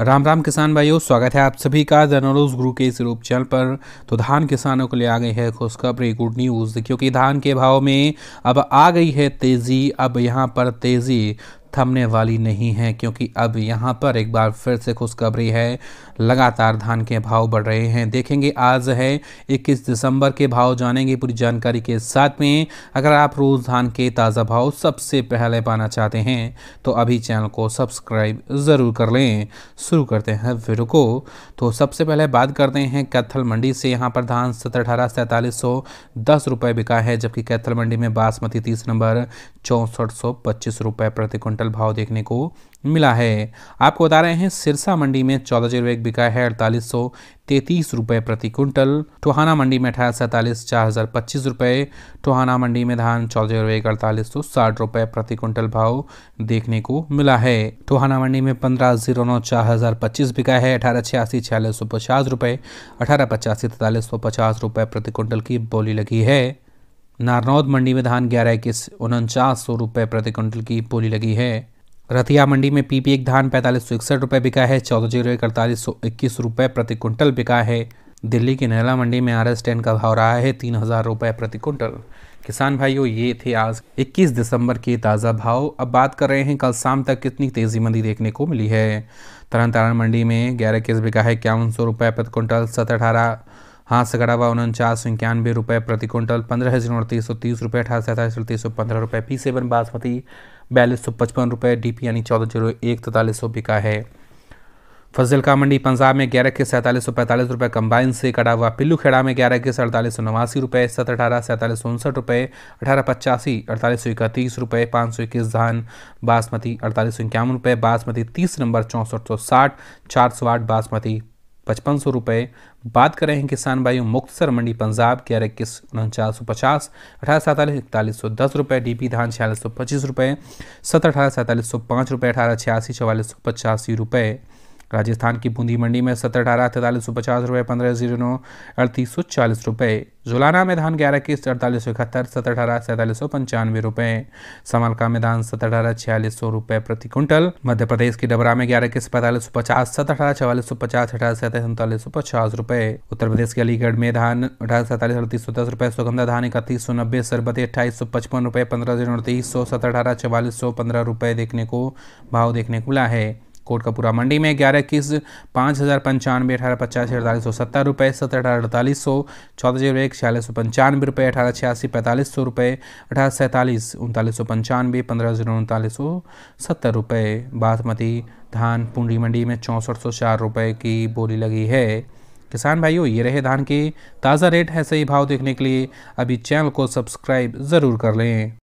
राम राम किसान भाइयों स्वागत है आप सभी का जनरोज गुरु के इस यूट्यूब चैनल पर तो धान किसानों के लिए आ गई है खुशखबरी गुड न्यूज़ क्योंकि धान के भाव में अब आ गई है तेज़ी अब यहाँ पर तेज़ी थमने वाली नहीं है क्योंकि अब यहाँ पर एक बार फिर से खुशखबरी है लगातार धान के भाव बढ़ रहे हैं देखेंगे आज है 21 दिसंबर के भाव जानेंगे पूरी जानकारी के साथ में अगर आप रोज़ धान के ताज़ा भाव सबसे पहले पाना चाहते हैं तो अभी चैनल को सब्सक्राइब ज़रूर कर लें शुरू करते हैं फिर को तो सबसे पहले बात करते हैं कैथल मंडी से यहाँ पर धान सत्रह अठारह सैंतालीस सौ दस रुपये बिका है जबकि कैथल मंडी में बासमती तीस नंबर चौंसठ सौ पच्चीस रुपये प्रति क्विंटल क्विंटल भाव देखने को मिला है आपको बता रहे हैं सिरसा मंडी में चौदह जीरो एक बिका है अड़तालीस सौ तैतीस रुपये प्रति क्विंटल टोहाना मंडी में अठारह सैंतालीस चार हज़ार पच्चीस रुपये टोहाना मंडी में धान चौदह जीरो एक अड़तालीस सौ साठ रुपये प्रति क्विंटल भाव देखने को मिला है टोहाना मंडी में पंद्रह जीरो नौ चार हज़ार पच्चीस बिका है अठारह छियासी छियालीस सौ पचास रुपये अठारह पचासी तैंतालीस सौ पचास रुपये प्रति क्विंटल की बोली लगी है नारनौद मंडी में धान ग्यारह इक्कीस उनचास सौ रुपये प्रति क्विंटल की बोली लगी है रथिया मंडी में पीपी एक धान पैंतालीस सौ इकसठ रुपये बिका है चौदह जीरो एक अड़तालीस सौ इक्कीस रुपये प्रति क्विंटल बिका है दिल्ली की नहला मंडी में आर एस टेन का भाव रहा है तीन हज़ार रुपये प्रति क्विंटल किसान भाइयों ये थे आज 21 दिसंबर के ताज़ा भाव अब बात कर रहे हैं कल शाम तक कितनी तेज़ी मंदी देखने को मिली है तरन तारण मंडी में ग्यारह किस बिका है इक्यावन सौ रुपये प्रति क्विंटल सत्रह अठारह हाथ से कड़ा हुआ उनचास सौ इक्यानवे रुपये प्रति क्विंटल पंद्रह हजार अड़तीस सौ तीस रुपये अठारह से अठारह अड़तीस सौ पंद्रह रुपये पी सेवन बासमती बयालीस सौ पचपन रुपये डी पी यानी चौदह जीरो एक तैतालीस सौ बिका है फजल का मंडी पंजाब में ग्यारह के सैंतालीस सौ पैंतालीस रुपये कंबाइन से कड़ा हुआ पिल्लू खेड़ा में ग्यारह के अड़तालीस सौ नवासी रुपये सत अठारह सैंतालीस सौ उनसठ रुपये अठारह पचासी अड़तालीस सौ इकतीस रुपये पाँच सौ इक्कीस धान बासमती अड़तालीस सौ इक्यावन रुपये बासमती तीस नंबर चौंसठ सौ साठ चार सौ आठ बासमती पचपन सौ रुपये बात कर रहे हैं किसान भाई मुख्तसर मंडी पंजाब ग्यारह इक्कीस उनचास सौ पचास अठारह सैंतालीस इकतालीस सौ दस रुपये डी पी धान छियालीस सौ पच्चीस रुपये सत्रह अठारह सैंतालीस सौ पाँच रुपये अठारह छियासी चवालीस सौ पचासी रुपये राजस्थान की बूंदी मंडी में सत्रह अठारह तैतालीस सौ पचास रुपये पंद्रह जीरो नौ अड़तीस सौ चालीस रुपये जुलाना में धान ग्यारह किस्त अड़तालीस सौ इकहत्तर सत्रह अठारह सैंतालीस सौ पंचानवे रुपये समलका में धान सत्रह अठारह छियालीस सौ रुपये प्रति क्विंटल मध्य प्रदेश की डबरा में ग्यारह किस्त पैंतालीस सौ पचास सत्रह अठारह चवालीस सौ पचास अठारह सैंतालीस उनतालीस सौ पचास रुपये उत्तर प्रदेश के अलीगढ़ में धान अठारह सैंतालीस अड़तीस सौ दस रुपये सुगंधा धान इकतीस सौ नब्बे सरबती अट्ठाईस सौ पचपन रुपये पंद्रह जीरो अड़तीस सौ सत्रह अठारह चवालीस सौ पंद्रह रुपये देखने को भाव देखने को मिला है पूरा मंडी में ग्यारह इक्कीस पाँच हज़ार पंचानवे अठारह पचासी अड़तालीस सौ सत्तर रुपये सत्रह अठारह अड़तालीस सौ चौदह जीरो एक छियालीस सौ पंचानवे रुपये अठारह छियासी पैंतालीस सौ रुपये अठारह सैंतालीस उनतालीस सौ पंचानवे पंद्रह जीरो उनतालीस सौ सत्तर रुपये बासमती धान पूंडी मंडी में चौंसठ सौ चार रुपये की बोली लगी है किसान भाइयों ये रहे धान के ताज़ा रेट है सही भाव देखने के लिए अभी चैनल को सब्सक्राइब ज़रूर कर लें